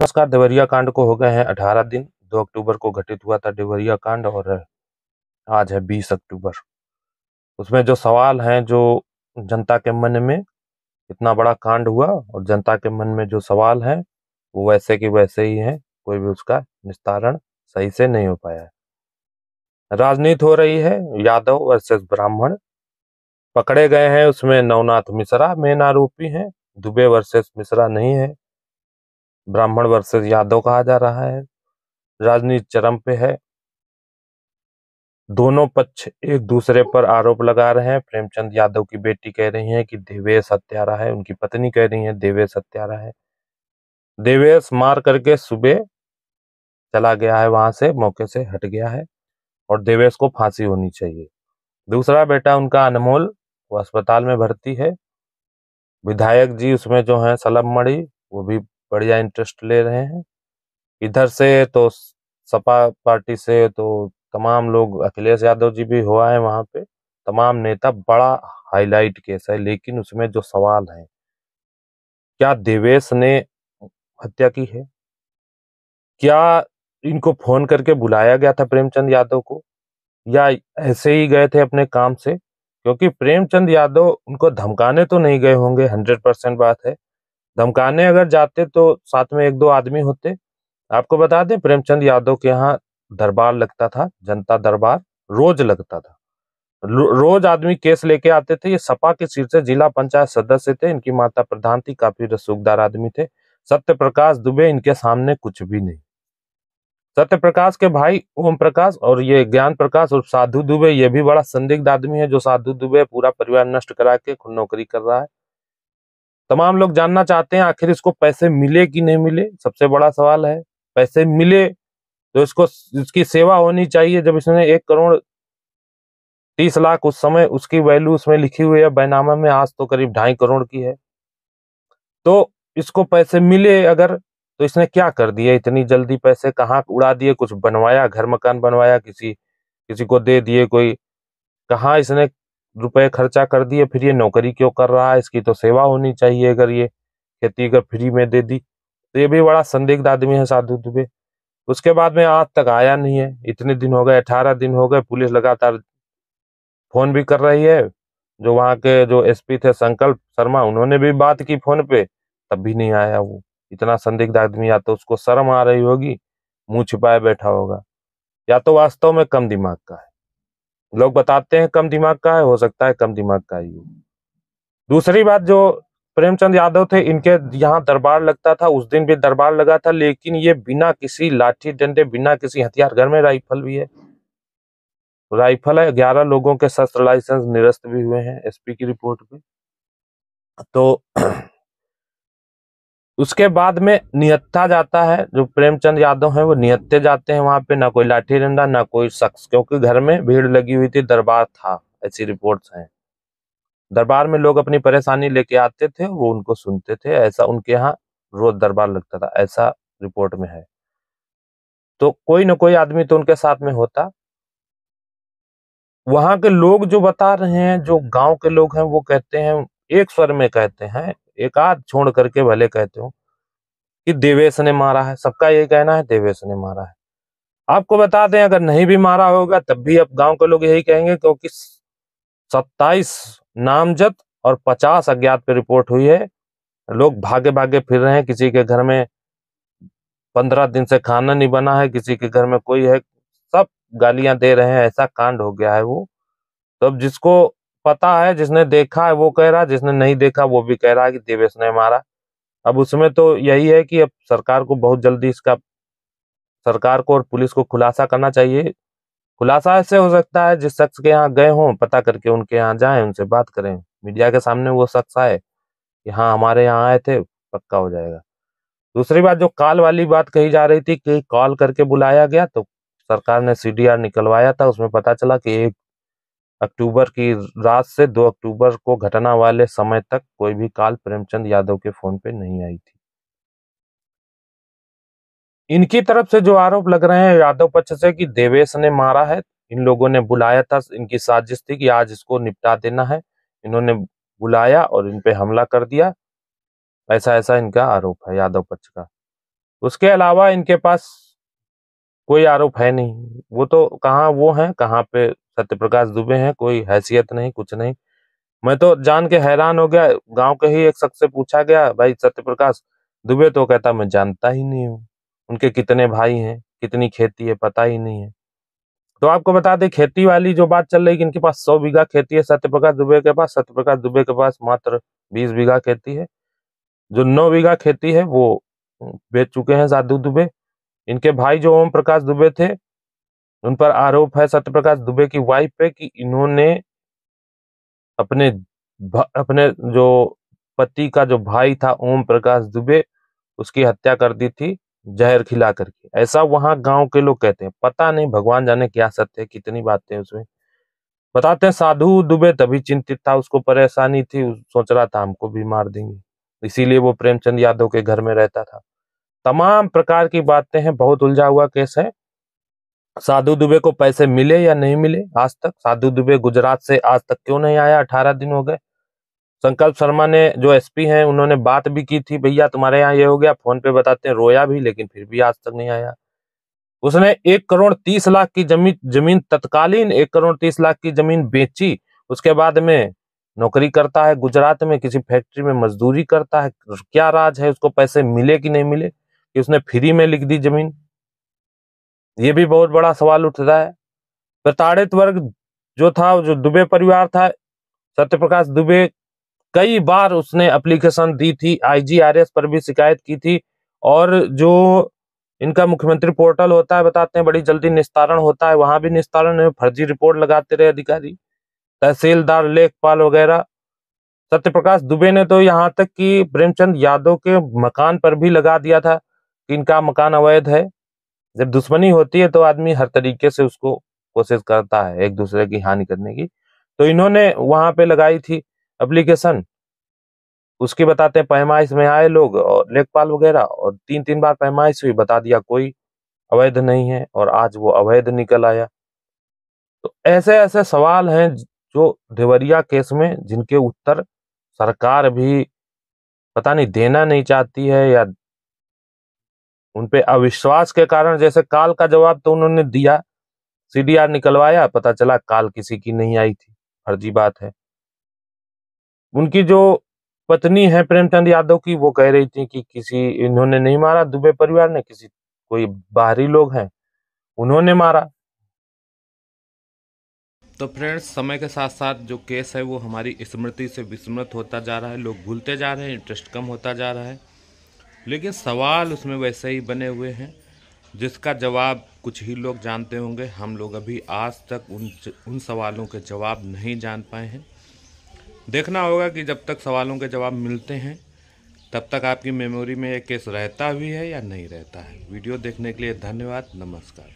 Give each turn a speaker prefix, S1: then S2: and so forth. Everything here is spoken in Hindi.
S1: नमस्कार देवरिया कांड को हो गए हैं अठारह दिन दो अक्टूबर को घटित हुआ था देवरिया कांड और आज है बीस अक्टूबर उसमें जो सवाल हैं जो जनता के मन में इतना बड़ा कांड हुआ और जनता के मन में जो सवाल हैं वो वैसे के वैसे ही हैं कोई भी उसका निस्तारण सही से नहीं हो पाया राजनीति हो रही है यादव वर्सेस ब्राह्मण पकड़े गए हैं उसमें नवनाथ मिश्रा मेन आरोपी हैं दुबे वर्सेस मिश्रा नहीं है ब्राह्मण वर्सेस यादव कहा जा रहा है राजनीति चरम पे है दोनों पक्ष एक दूसरे पर आरोप लगा रहे हैं प्रेमचंद यादव की बेटी कह रही है कि देवेश हत्यारा है उनकी पत्नी कह रही है देवेश हत्यारा है देवेश मार करके सुबह चला गया है वहां से मौके से हट गया है और देवेश को फांसी होनी चाहिए दूसरा बेटा उनका अनमोल वो अस्पताल में भर्ती है विधायक जी उसमें जो है सलम मड़ी वो भी बढ़िया इंटरेस्ट ले रहे हैं इधर से तो सपा पार्टी से तो तमाम लोग अखिलेश यादव जी भी हुआ है वहां पे तमाम नेता बड़ा हाईलाइट केस है लेकिन उसमें जो सवाल है क्या देवेश ने हत्या की है क्या इनको फोन करके बुलाया गया था प्रेमचंद यादव को या ऐसे ही गए थे अपने काम से क्योंकि प्रेमचंद यादव उनको धमकाने तो नहीं गए होंगे हंड्रेड परसेंट बात है धमकाने अगर जाते तो साथ में एक दो आदमी होते आपको बता दें प्रेमचंद यादव के यहाँ दरबार लगता था जनता दरबार रोज लगता था रोज आदमी केस लेके आते थे ये सपा के सिर से जिला पंचायत सदस्य थे इनकी माता प्रधान थी काफी रसूखदार आदमी थे सत्य प्रकाश दुबे इनके सामने कुछ भी नहीं सत्य प्रकाश के भाई ओम प्रकाश और ये ज्ञान प्रकाश और साधु दुबे ये भी बड़ा संदिग्ध आदमी है जो साधु दुबे पूरा परिवार नष्ट करा के नौकरी कर रहा है तमाम लोग जानना चाहते हैं आखिर इसको पैसे मिले कि नहीं मिले सबसे बड़ा सवाल है पैसे मिले तो इसको इसकी सेवा होनी चाहिए जब इसने एक करोड़ तीस लाख उस समय उसकी वैल्यू उसमें लिखी हुई है बैनामा में आज तो करीब ढाई करोड़ की है तो इसको पैसे मिले अगर तो इसने क्या कर दिया इतनी जल्दी पैसे कहाँ उड़ा दिए कुछ बनवाया घर मकान बनवाया किसी किसी को दे दिए कोई कहाँ इसने रुपए खर्चा कर दिए फिर ये नौकरी क्यों कर रहा है इसकी तो सेवा होनी चाहिए अगर ये खेती अगर फ्री में दे दी तो ये भी बड़ा संदिग्ध आदमी है साधु दुबे उसके बाद में आज तक आया नहीं है इतने दिन हो गए अठारह दिन हो गए पुलिस लगातार फोन भी कर रही है जो वहाँ के जो एसपी थे संकल्प शर्मा उन्होंने भी बात की फोन पे तब भी नहीं आया वो इतना संदिग्ध आदमी या तो उसको शर्म आ रही होगी मुंह छिपाए बैठा होगा या तो वास्तव में कम दिमाग का है लोग बताते हैं कम दिमाग का है हो सकता है कम दिमाग का ही दूसरी बात जो प्रेमचंद यादव थे इनके यहाँ दरबार लगता था उस दिन भी दरबार लगा था लेकिन ये बिना किसी लाठी डंडे बिना किसी हथियार घर में राइफल भी है राइफल है ग्यारह लोगों के शस्त्र लाइसेंस निरस्त भी हुए हैं एसपी की रिपोर्ट में तो उसके बाद में निहत्था जाता है जो प्रेमचंद यादव है वो नियत्ते जाते हैं वहां पे ना कोई लाठी डंडा ना कोई शख्स क्योंकि घर में भीड़ लगी हुई थी दरबार था ऐसी रिपोर्ट्स हैं दरबार में लोग अपनी परेशानी लेके आते थे वो उनको सुनते थे ऐसा उनके यहाँ रोज दरबार लगता था ऐसा रिपोर्ट में है तो कोई ना कोई आदमी तो उनके साथ में होता वहां के लोग जो बता रहे हैं जो गांव के लोग हैं वो कहते हैं एक स्वर में कहते हैं एक आध छोड़ करके भले कहते हो कि देवेश ने मारा है सबका ये कहना है देवेश ने मारा है आपको बता दें अगर नहीं भी मारा होगा तब भी अब गांव के लोग यही कहेंगे क्योंकि सत्ताईस नामजद और पचास अज्ञात पे रिपोर्ट हुई है लोग भागे भागे फिर रहे हैं किसी के घर में पंद्रह दिन से खाना नहीं बना है किसी के घर में कोई है सब गालियां दे रहे हैं ऐसा कांड हो गया है वो तो अब जिसको पता है जिसने देखा है वो कह रहा है जिसने नहीं देखा वो भी कह रहा है कि देवेश ने मारा अब उसमें तो यही है कि अब सरकार को बहुत जल्दी इसका सरकार को और पुलिस को खुलासा करना चाहिए खुलासा ऐसे हो सकता है जिस शख्स के यहाँ गए हों पता करके उनके यहाँ जाए उनसे बात करें मीडिया के सामने वो शख्स आए कि हाँ हमारे यहाँ आए थे पक्का हो जाएगा दूसरी बात जो कॉल वाली बात कही जा रही थी कि कॉल करके बुलाया गया तो सरकार ने सीडीआर निकलवाया था उसमें पता चला कि एक अक्टूबर की रात से 2 अक्टूबर को घटना वाले समय तक कोई भी कॉल प्रेमचंद यादव के फोन पे नहीं आई थी इनकी तरफ से जो आरोप लग रहे हैं यादव पक्ष से कि देवेश ने मारा है इन लोगों ने बुलाया था इनकी साजिश थी कि आज इसको निपटा देना है इन्होंने बुलाया और इन पे हमला कर दिया ऐसा ऐसा इनका आरोप है यादव पक्ष का उसके अलावा इनके पास कोई आरोप है नहीं वो तो कहाँ वो हैं कहाँ पे सत्य प्रकाश दुबे हैं कोई हैसियत नहीं कुछ नहीं मैं तो जान के हैरान हो गया गांव के ही एक शख्स से पूछा गया भाई सत्य प्रकाश दुबे तो कहता मैं जानता ही नहीं हूँ उनके कितने भाई हैं कितनी खेती है पता ही नहीं है तो आपको बता दें खेती वाली जो बात चल रही है इनके पास सौ बीघा खेती है सत्यप्रकाश दुबे के पास सत्यप्रकाश दुबे के पास मात्र बीस बीघा खेती है जो नौ बीघा खेती है वो बेच चुके हैं साधु दुबे इनके भाई जो ओम प्रकाश दुबे थे उन पर आरोप है सत्यप्रकाश दुबे की वाइफ पे कि इन्होंने अपने अपने जो पति का जो भाई था ओम प्रकाश दुबे उसकी हत्या कर दी थी जहर खिला करके ऐसा वहां गांव के लोग कहते हैं पता नहीं भगवान जाने क्या सत्य है कितनी बातें उसमें बताते हैं साधु दुबे तभी चिंतित था उसको परेशानी थी सोच रहा था हमको भी मार देंगे इसीलिए वो प्रेमचंद यादव के घर में रहता था तमाम प्रकार की बातें हैं बहुत उलझा हुआ केस है साधु दुबे को पैसे मिले या नहीं मिले आज तक साधु दुबे गुजरात से आज तक क्यों नहीं आया अठारह दिन हो गए संकल्प शर्मा ने जो एसपी हैं उन्होंने बात भी की थी भैया तुम्हारे यहाँ ये हो गया फोन पे बताते हैं रोया भी लेकिन फिर भी आज तक नहीं आया उसने एक करोड़ तीस लाख की जमीन जमीन तत्कालीन एक करोड़ तीस लाख की जमीन बेची उसके बाद में नौकरी करता है गुजरात में किसी फैक्ट्री में मजदूरी करता है क्या राज है उसको पैसे मिले कि नहीं मिले कि उसने फ्री में लिख दी जमीन ये भी बहुत बड़ा सवाल उठता है प्रताड़ित वर्ग जो था जो दुबे परिवार था सत्यप्रकाश दुबे कई बार उसने एप्लीकेशन दी थी आईजीआरएस पर भी शिकायत की थी और जो इनका मुख्यमंत्री पोर्टल होता है बताते हैं बड़ी जल्दी निस्तारण होता है वहां भी निस्तारण फर्जी रिपोर्ट लगाते रहे अधिकारी तहसीलदार लेखपाल वगैरह सत्यप्रकाश दुबे ने तो यहाँ तक कि प्रेमचंद यादव के मकान पर भी लगा दिया था कि इनका मकान अवैध है जब दुश्मनी होती है तो आदमी हर तरीके से उसको कोशिश करता है एक दूसरे की हानि करने की तो इन्होंने वहां पे लगाई थी एप्लीकेशन उसकी बताते हैं पैमाइश में आए लोग और लेखपाल वगैरह और तीन तीन बार पैमाइश हुई बता दिया कोई अवैध नहीं है और आज वो अवैध निकल आया तो ऐसे ऐसे सवाल हैं जो देवरिया केस में जिनके उत्तर सरकार भी पता नहीं देना नहीं चाहती है या उनपे अविश्वास के कारण जैसे काल का जवाब तो उन्होंने दिया सीडीआर निकलवाया पता चला काल किसी की नहीं आई थी फर्जी बात है उनकी जो पत्नी है प्रेमचंद यादव की वो कह रही थी कि किसी इन्होंने नहीं मारा दुबे परिवार ने किसी कोई बाहरी लोग हैं उन्होंने मारा तो फ्रेंड्स समय के साथ साथ जो केस है वो हमारी स्मृति से विस्मृत होता जा रहा है लोग भूलते जा रहे हैं इंटरेस्ट कम होता जा रहा है लेकिन सवाल उसमें वैसे ही बने हुए हैं जिसका जवाब कुछ ही लोग जानते होंगे हम लोग अभी आज तक उन उन सवालों के जवाब नहीं जान पाए हैं देखना होगा कि जब तक सवालों के जवाब मिलते हैं तब तक आपकी मेमोरी में ये केस रहता भी है या नहीं रहता है वीडियो देखने के लिए धन्यवाद नमस्कार